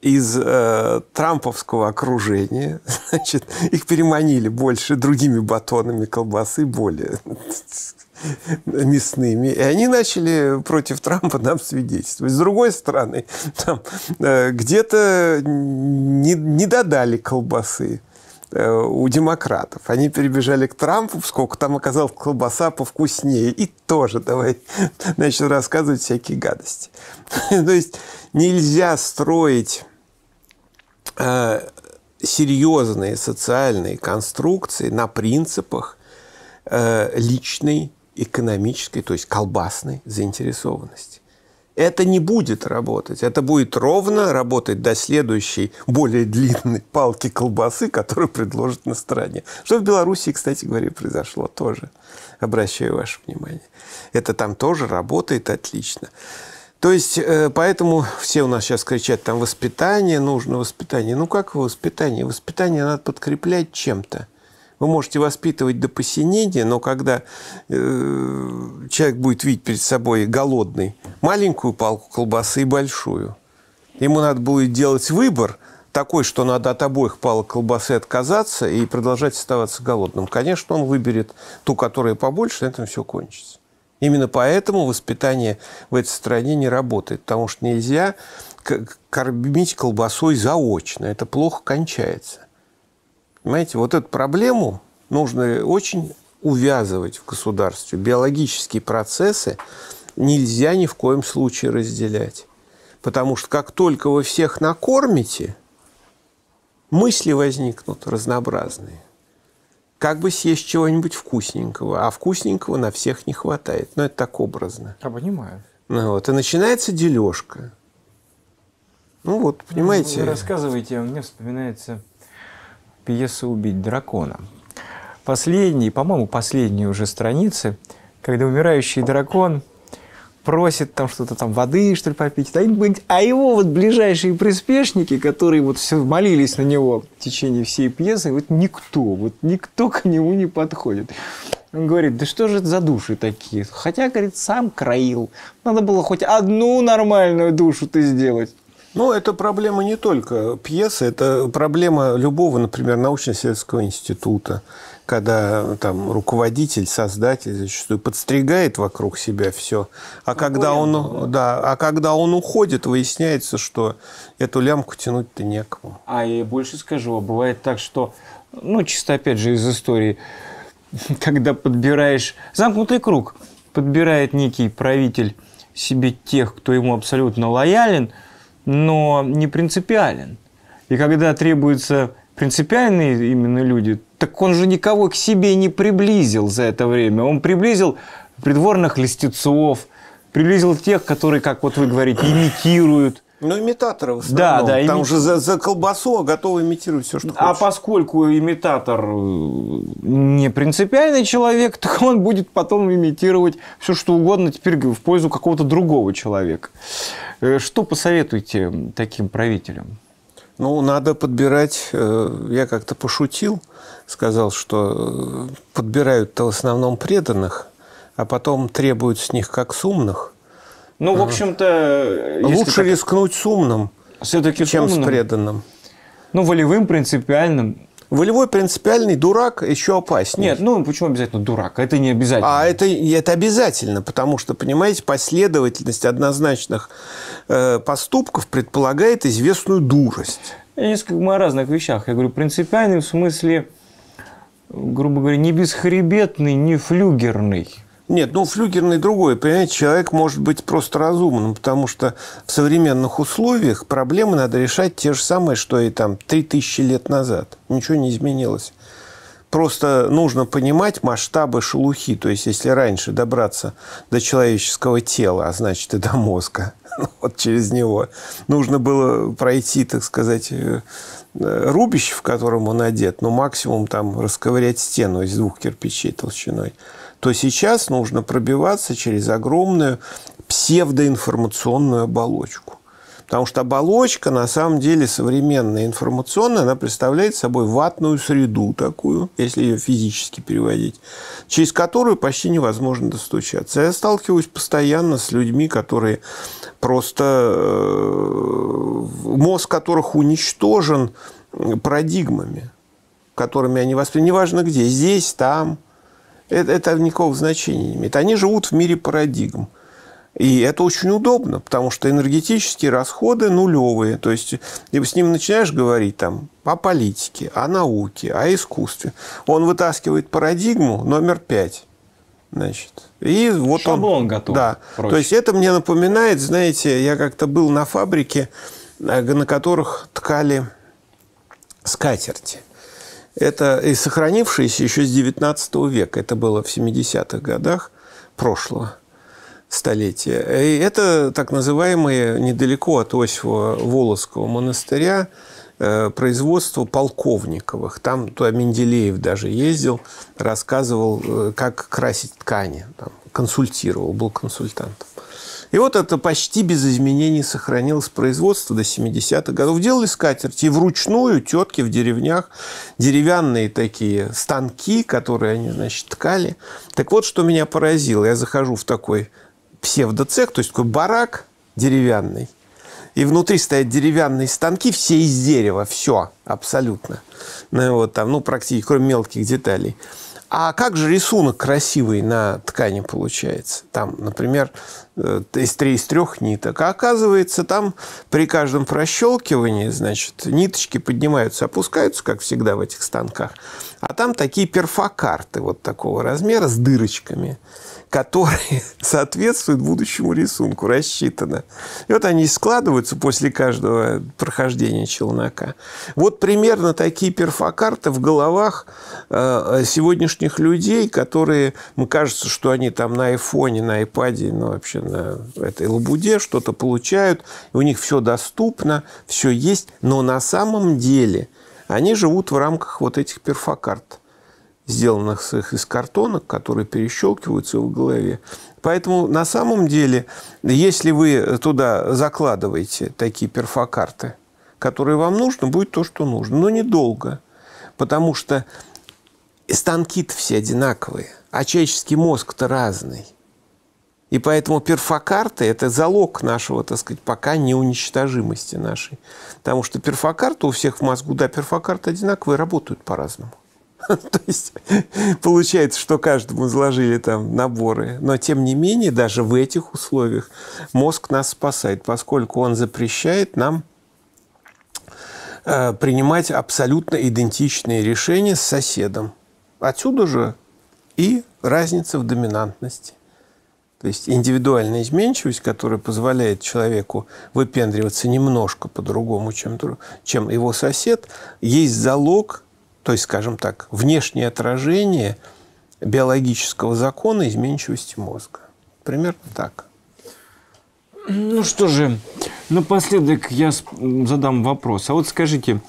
из э, трамповского окружения. (laughs) Значит, их переманили больше другими батонами колбасы, более мясными. И они начали против Трампа нам свидетельствовать. С другой стороны, там э, где-то не, не додали колбасы Э, у демократов. Они перебежали к Трампу, сколько там оказалось колбаса повкуснее. И тоже давай (laughs) начал рассказывать всякие гадости. (laughs) То есть нельзя строить э, серьезные социальные конструкции на принципах э, личной экономической, то есть колбасной заинтересованности это не будет работать. Это будет ровно работать до следующей, более длинной палки колбасы, которую предложат на стороне. Что в Белоруссии, кстати говоря, произошло тоже. Обращаю ваше внимание. Это там тоже работает отлично. То есть, э, поэтому все у нас сейчас кричат, там воспитание, нужно воспитание. Ну, как воспитание? Воспитание надо подкреплять чем-то. Вы можете воспитывать до посинения, но когда э, человек будет видеть перед собой голодный маленькую палку колбасы и большую, ему надо будет делать выбор такой, что надо от обоих палок колбасы отказаться и продолжать оставаться голодным. Конечно, он выберет ту, которая побольше, на этом все кончится. Именно поэтому воспитание в этой стране не работает, потому что нельзя кормить колбасой заочно. Это плохо кончается. Понимаете, вот эту проблему нужно очень увязывать в государстве. Биологические процессы нельзя ни в коем случае разделять. Потому что как только вы всех накормите, мысли возникнут разнообразные. Как бы съесть чего-нибудь вкусненького, а вкусненького на всех не хватает. Но это так образно. Я понимаю. Ну, вот, и начинается дележка. Ну вот, ну, понимаете. Вы рассказываете, а мне вспоминается пьесу «Убить дракона». Последние, по-моему, последние уже страницы, когда умирающий дракон просит там что-то там воды, что ли, попить. А его вот ближайшие приспешники, которые вот все молились на него в течение всей пьесы, вот никто, вот никто к нему не подходит. Он говорит, да что же это за души такие? Хотя, говорит, сам краил. Надо было хоть одну нормальную душу ты сделать. Ну, это проблема не только пьесы, это проблема любого, например, научно-исследовательского института, когда там руководитель, создатель зачастую подстригает вокруг себя все, а ну, когда он, да. да, а когда он уходит, выясняется, что эту лямку тянуть-то некому. А я больше скажу, бывает так, что, ну, чисто опять же из истории, (laughs) когда подбираешь замкнутый круг, подбирает некий правитель себе тех, кто ему абсолютно лоялен – но не принципиален. И когда требуются принципиальные именно люди, так он же никого к себе не приблизил за это время. Он приблизил придворных листецов, приблизил тех, которые, как вот вы говорите, имитируют – ну, имитаторы в основном. Да, да. Ими... Там уже за, за колбасу а готовы имитировать все, что а хочешь. А поскольку имитатор э, не принципиальный человек, (laughs) то он будет потом имитировать все, что угодно, теперь в пользу какого-то другого человека. Э, что посоветуете таким правителям? Ну, надо подбирать, э, я как-то пошутил, сказал, что подбирают-то в основном преданных, а потом требуют с них как сумных. Ну, в общем-то... Э, Лучше так... рискнуть с умным, все-таки чем с, умным. с преданным. Ну, волевым, принципиальным. Волевой принципиальный дурак еще опаснее. Нет, ну почему обязательно дурак? Это не обязательно. А это, это обязательно, потому что, понимаете, последовательность однозначных э, поступков предполагает известную дурость. Я несколько о разных вещах. Я говорю, принципиальный в смысле, грубо говоря, не бесхребетный, не флюгерный. Нет, ну флюгерный другой. Понимаете, человек может быть просто разумным, потому что в современных условиях проблемы надо решать те же самые, что и там 3000 лет назад. Ничего не изменилось. Просто нужно понимать масштабы шелухи. То есть, если раньше добраться до человеческого тела, а значит и до мозга, (laughs) ну, вот через него, нужно было пройти, так сказать, э, э, рубище, в котором он одет, но ну, максимум там расковырять стену из двух кирпичей толщиной – то сейчас нужно пробиваться через огромную псевдоинформационную оболочку. Потому что оболочка, на самом деле, современная информационная, она представляет собой ватную среду такую, если ее физически переводить, через которую почти невозможно достучаться. Я сталкиваюсь постоянно с людьми, которые просто... Э, мозг которых уничтожен э, парадигмами, которыми они воспринимают, неважно где, здесь, там – это, это никакого значения не имеет. Они живут в мире парадигм. И это очень удобно, потому что энергетические расходы нулевые. То есть, ты с ним начинаешь говорить там о политике, о науке, о искусстве. Он вытаскивает парадигму номер пять. Значит, и вот Шаблон он, готов. Да. Проще. То есть это мне напоминает, знаете, я как-то был на фабрике, э, на которых ткали скатерти. Это и сохранившиеся еще с XIX века. Это было в 70-х годах прошлого столетия. И это так называемые недалеко от Осьва Волоцкого монастыря э, производство полковниковых. Там туда Менделеев даже ездил, рассказывал, э, как красить ткани. Там, консультировал, был консультантом. И вот это почти без изменений сохранилось производство до 70-х годов. Делали скатерти вручную тетки в деревнях, деревянные такие станки, которые они, значит, ткали. Так вот, что меня поразило. Я захожу в такой псевдоцех, то есть такой барак деревянный, и внутри стоят деревянные станки, все из дерева, все абсолютно. Ну, вот там, ну, практически, кроме мелких деталей. А как же рисунок красивый на ткани получается? Там, например, э, из, из трех ниток. А оказывается, там при каждом прощелкивании, значит, ниточки поднимаются, опускаются, как всегда в этих станках. А там такие перфокарты вот такого размера с дырочками – которые (laughs) соответствуют будущему рисунку, рассчитано. И вот они складываются после каждого прохождения челнока. Вот примерно такие перфокарты в головах э, сегодняшних людей, которые, мне ну, кажется, что они там на айфоне, на айпаде, ну, вообще на этой лабуде что-то получают, и у них все доступно, все есть, но на самом деле они живут в рамках вот этих перфокарт сделанных из картонок, которые перещелкиваются в голове. Поэтому на самом деле, если вы туда закладываете такие перфокарты, которые вам нужно, будет то, что нужно. Но недолго, потому что станки-то все одинаковые, а человеческий мозг-то разный. И поэтому перфокарты – это залог нашего, так сказать, пока неуничтожимости нашей. Потому что перфокарты у всех в мозгу, да, перфокарты одинаковые, работают по-разному. (laughs) То есть получается, что каждому заложили там наборы. Но тем не менее, даже в этих условиях мозг нас спасает, поскольку он запрещает нам э, принимать абсолютно идентичные решения с соседом. Отсюда же и разница в доминантности. То есть индивидуальная изменчивость, которая позволяет человеку выпендриваться немножко по-другому, чем, чем его сосед, есть залог то есть, скажем так, внешнее отражение биологического закона изменчивости мозга. Примерно так. Ну что же, напоследок я задам вопрос. А вот скажите,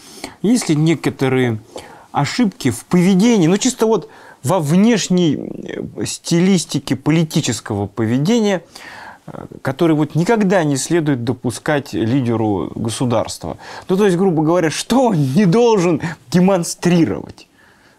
есть ли некоторые ошибки в поведении, ну чисто вот во внешней э, стилистике политического поведения, который вот никогда не следует допускать лидеру государства. Ну, то есть, грубо говоря, что он не должен демонстрировать?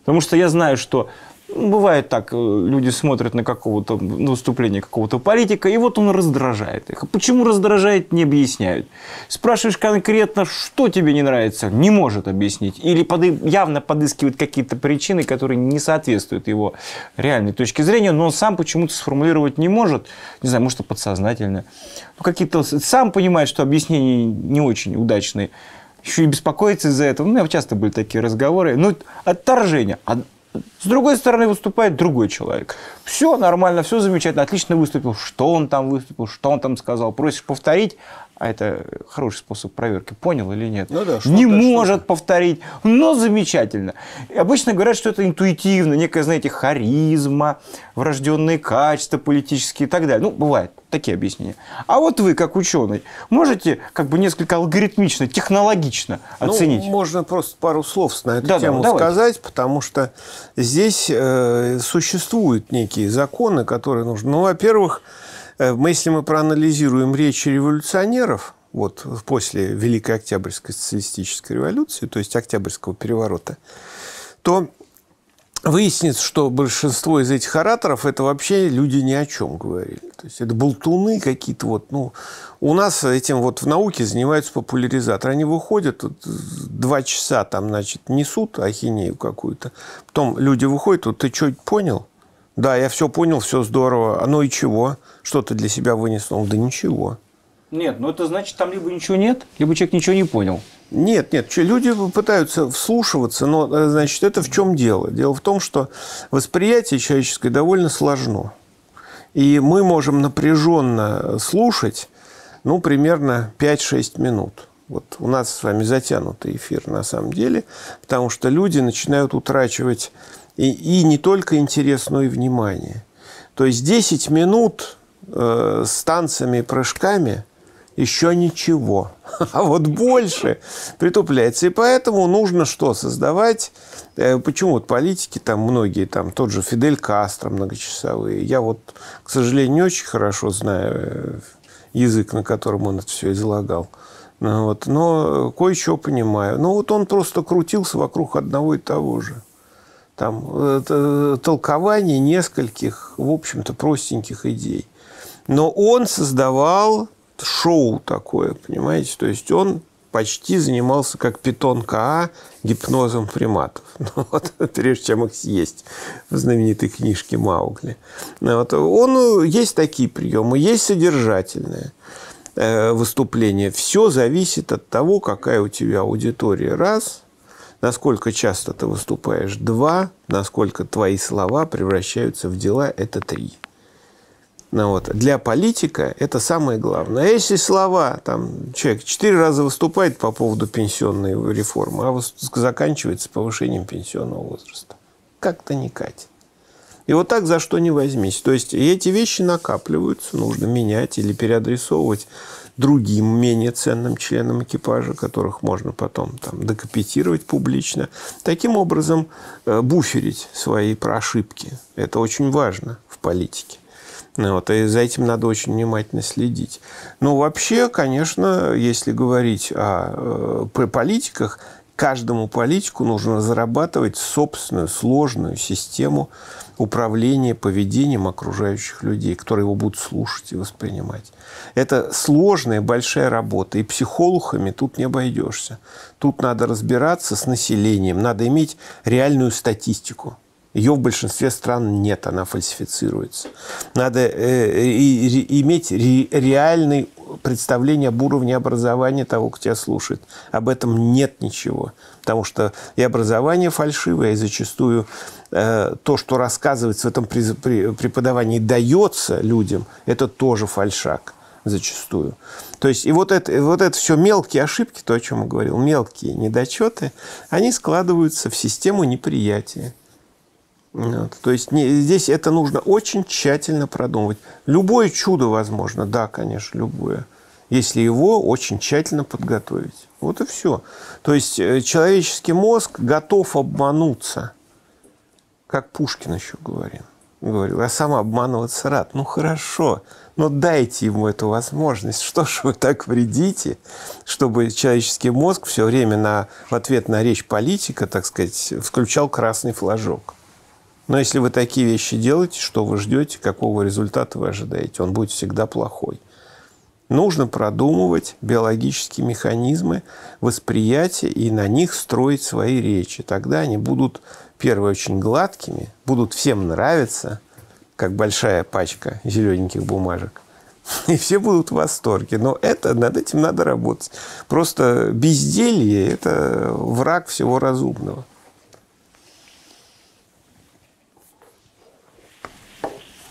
Потому что я знаю, что Бывает так, э, люди смотрят на какого-то выступление какого-то политика, и вот он раздражает их. Почему раздражает, не объясняют. Спрашиваешь конкретно, что тебе не нравится, не может объяснить. Или под, явно подыскивает какие-то причины, которые не соответствуют его реальной точке зрения, но он сам почему-то сформулировать не может. Не знаю, может, подсознательно. Ну, какие-то сам понимает, что объяснение не очень удачное. Еще и беспокоится из-за этого. Ну, у меня часто были такие разговоры. Ну, отторжение. С другой стороны выступает другой человек. Все нормально, все замечательно, отлично выступил. Что он там выступил, что он там сказал. Просишь повторить, а это хороший способ проверки, понял или нет, ну да, не может повторить, но ну, замечательно. И обычно говорят, что это интуитивно, некая, знаете, харизма, врожденные качества политические и так далее. Ну, бывает такие объяснения. А вот вы, как ученый, можете как бы несколько алгоритмично, технологично ну, оценить? можно просто пару слов на эту да, тему да, сказать, потому что здесь э, существуют некие законы, которые нужны. Ну, во-первых, Э, мы, если мы проанализируем речи революционеров, вот после Великой Октябрьской социалистической революции, то есть Октябрьского переворота, то выяснится, что большинство из этих ораторов это вообще люди ни о чем говорили. То есть это болтуны какие-то вот. Ну, у нас этим вот в науке занимаются популяризаторы. Они выходят, вот, два часа там, значит, несут ахинею какую-то. Потом люди выходят, вот ты что понял? Да, я все понял, все здорово. А ну и чего? Что ты для себя вынес? Он, да ничего. Нет, ну это значит, там либо ничего нет, либо человек ничего не понял. Нет, нет, люди пытаются вслушиваться, но, э, значит, это в чем дело? Дело в том, что восприятие человеческое довольно сложно. И мы можем напряженно э, слушать, ну, примерно 5-6 минут. Вот у нас с вами затянутый эфир на самом деле, потому что люди начинают утрачивать и, и не только интерес, но и внимание. То есть 10 минут э, с танцами и прыжками еще ничего. (laughs) А вот больше притупляется. И поэтому нужно что? Создавать... Э, почему вот политики там многие, там тот же Фидель Кастро многочасовые. Я вот, к сожалению, не очень хорошо знаю э, язык, на котором он это все излагал. Вот. Но кое что понимаю. Но ну вот он просто крутился вокруг одного и того же там, толкование нескольких, в общем-то, простеньких идей. Но он создавал шоу такое, понимаете? То есть он почти занимался как питон КА а, гипнозом приматов. (laughs) Ну, вот, прежде чем их съесть в знаменитой книжке Маугли. Ну вот, он, есть такие приемы, есть содержательные э, выступления. Все зависит от того, какая у тебя аудитория. Раз – Насколько часто ты выступаешь – два. Насколько твои слова превращаются в дела – это три. Ну, вот. Для политика это самое главное. А если слова, там, человек четыре раза выступает по поводу пенсионной реформы, а заканчивается повышением пенсионного возраста. Как-то не катит. И вот так за что не возьмись. То есть эти вещи накапливаются, нужно менять или переадресовывать другим менее ценным членам экипажа, которых можно потом там докапитировать публично. Таким образом, э, буферить свои ошибки. Это очень важно в политике. Ну вот, и за этим надо очень внимательно следить. Но ну, вообще, конечно, если говорить о э, политиках, каждому политику нужно зарабатывать собственную сложную систему управление поведением окружающих людей, которые его будут слушать и воспринимать. Это сложная, большая работа, и психологами тут не обойдешься. Тут надо разбираться с населением, надо иметь реальную статистику. Ее в большинстве стран нет, она фальсифицируется. Надо э, и, и, иметь ре, реальный представление об уровне образования того, кто тебя слушает. Об этом нет ничего. Потому что и образование фальшивое, и зачастую Э, то, что рассказывается в этом преподавании, дается людям, это тоже фальшак зачастую. То есть и вот это, и вот это все мелкие ошибки, то, о чем я говорил, мелкие недочеты, они складываются в систему неприятия. Вот. То есть не, здесь это нужно очень тщательно продумывать. Любое чудо возможно, да, конечно, любое, если его очень тщательно подготовить. Вот и все. То есть э, человеческий мозг готов обмануться – как Пушкин еще говорил. Говорил, я сам обманываться рад. Ну хорошо, но дайте ему эту возможность. Что ж вы так вредите, чтобы человеческий мозг все время на, в ответ на речь политика, так сказать, включал красный флажок. Но если вы такие вещи делаете, что вы ждете, какого результата вы ожидаете? Он будет всегда плохой. Нужно продумывать биологические механизмы восприятия и на них строить свои речи. Тогда они будут первые очень гладкими, будут всем нравиться, как большая пачка зелененьких бумажек. (laughs) И все будут в восторге. Но это, над этим надо работать. Просто безделье – это враг всего разумного.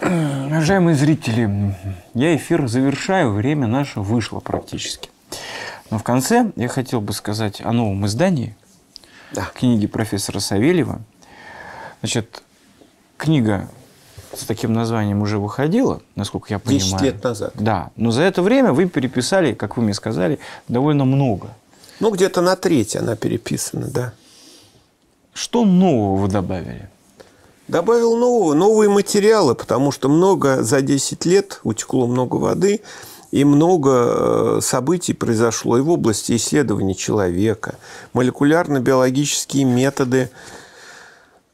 Уважаемые зрители, я эфир завершаю, время наше вышло практически. Но в конце я хотел бы сказать о новом издании да. книги профессора Савельева Значит, книга с таким названием уже выходила, насколько я понимаю. 10 лет назад. Да. Но за это время вы переписали, как вы мне сказали, довольно много. Ну, где-то на треть она переписана, да. Что нового вы добавили? Добавил нового, новые материалы, потому что много за 10 лет утекло много воды, и много э, событий произошло и в области исследования человека, молекулярно-биологические методы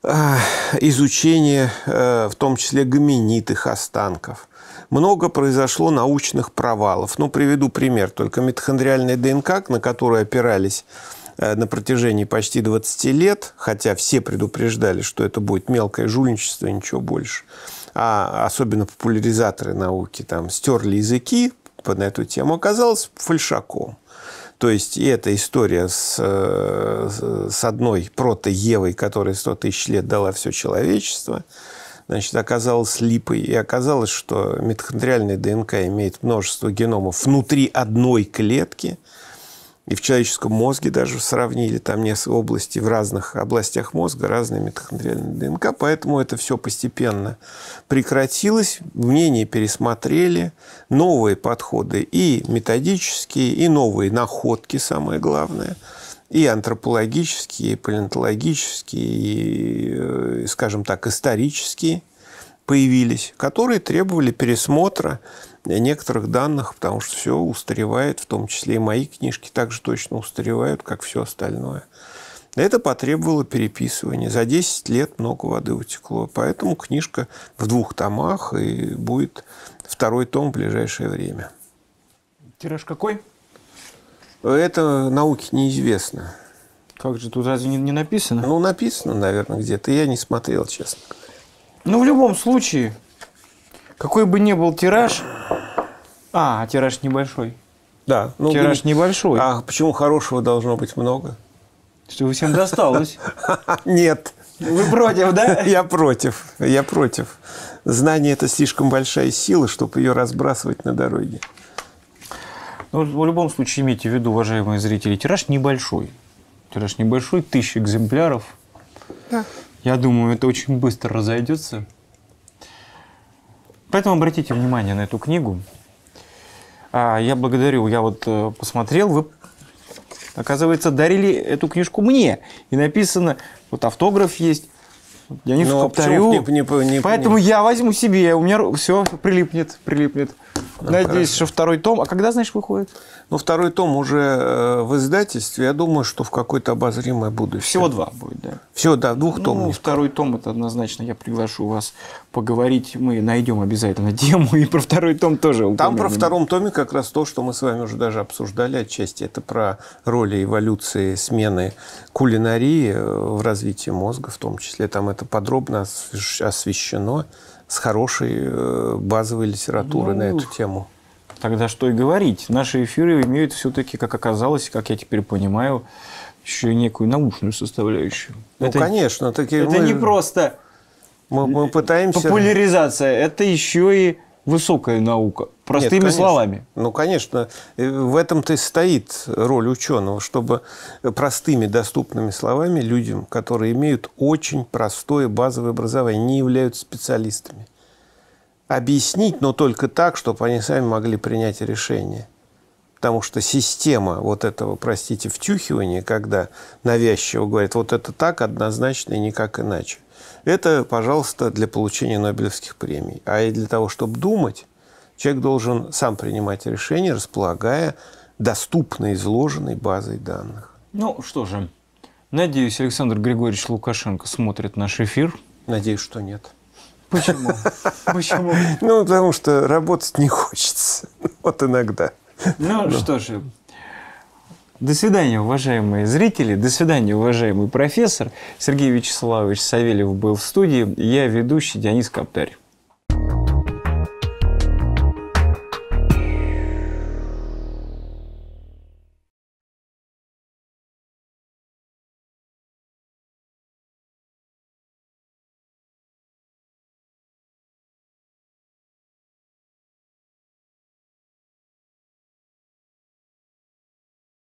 изучение э, в том числе гоминитых останков. Много произошло научных провалов. Ну, приведу пример. Только митохондриальная ДНК, на которую опирались э, на протяжении почти 20 лет, хотя все предупреждали, что это будет мелкое жульничество, ничего больше, а особенно популяризаторы науки там стерли языки на эту тему, оказалось фальшаком. То есть и эта история с, э, с одной прото которая 100 тысяч лет дала все человечество, значит, оказалась липой. И оказалось, что митохондриальная ДНК имеет множество геномов внутри одной клетки – и в человеческом мозге даже сравнили там несколько области в разных областях мозга, разные митохондриальные ДНК, поэтому это все постепенно прекратилось, мнение пересмотрели, новые подходы и методические, и новые находки, самое главное, и антропологические, и палеонтологические, и, э, скажем так, исторические – появились, которые требовали пересмотра некоторых данных, потому что все устаревает, в том числе и мои книжки также точно устаревают, как все остальное. Это потребовало переписывания. За 10 лет много воды утекло. Поэтому книжка в двух томах и будет второй том в ближайшее время. Тираж какой? Это науке неизвестно. Как же тут разве не, написано? Ну, написано, наверное, где-то. Я не смотрел, честно говоря. Ну, в любом случае, какой бы ни был тираж... А, тираж небольшой. Да. Ну, тираж блин, небольшой. А почему хорошего должно быть много? Что вы всем досталось? (laughs) Нет. Вы против, да? (laughs) Я против. Я против. Знание – это слишком большая сила, чтобы ее разбрасывать на дороге. Ну, в любом случае, имейте в виду, уважаемые зрители, тираж небольшой. Тираж небольшой, тысяча экземпляров. Да. Я думаю, это очень быстро разойдется. Поэтому обратите внимание на эту книгу. А, я благодарю, я вот э, посмотрел, вы, оказывается, дарили эту книжку мне. И написано, вот автограф есть, я не Но ну, а повторю. Не, не, не, поэтому не. я возьму себе, у меня все прилипнет, прилипнет. Ну, Надеюсь, что второй том. А когда, знаешь, выходит? Ну, второй том уже э, в издательстве. Я думаю, что в какой-то обозримой будущее. Всего два будет, да? Всего, да, двух ну, томов. Ну, второй том, это однозначно я приглашу вас поговорить. Мы найдем обязательно тему. И про второй том тоже упомянем. Там про втором томе как раз то, что мы с вами уже даже обсуждали отчасти. Это про роли эволюции, смены кулинарии э, в развитии мозга в том числе. Там это подробно освещено с хорошей э, базовой литературой ну, на эту тему. Тогда что и говорить. Наши эфиры имеют все-таки, как оказалось, как я теперь понимаю, еще некую научную составляющую. Ну, это, конечно. Так это мы, не просто мы, мы пытаемся... популяризация, это еще и высокая наука. Простыми Нет, словами. Ну, конечно, э, в этом-то и стоит роль ученого, чтобы простыми доступными словами людям, которые имеют очень простое базовое образование, не являются специалистами, объяснить, но только так, чтобы они сами могли принять решение. Потому что система вот этого, простите, втюхивания, когда навязчиво говорит, вот это так однозначно и никак иначе, это, пожалуйста, для получения Нобелевских премий. А и для того, чтобы думать, Человек должен сам принимать решения, располагая доступной, изложенной базой данных. Ну что же, надеюсь, Александр Григорьевич Лукашенко смотрит наш эфир. Надеюсь, что нет. Почему? Почему? (laughs) Ну, потому что работать не хочется. (laughs) Вот иногда. Ну, ну. что же, до свидания, уважаемые зрители. До свидания, уважаемый профессор. Сергей Вячеславович Савельев был в студии. Я ведущий Денис Коптарь.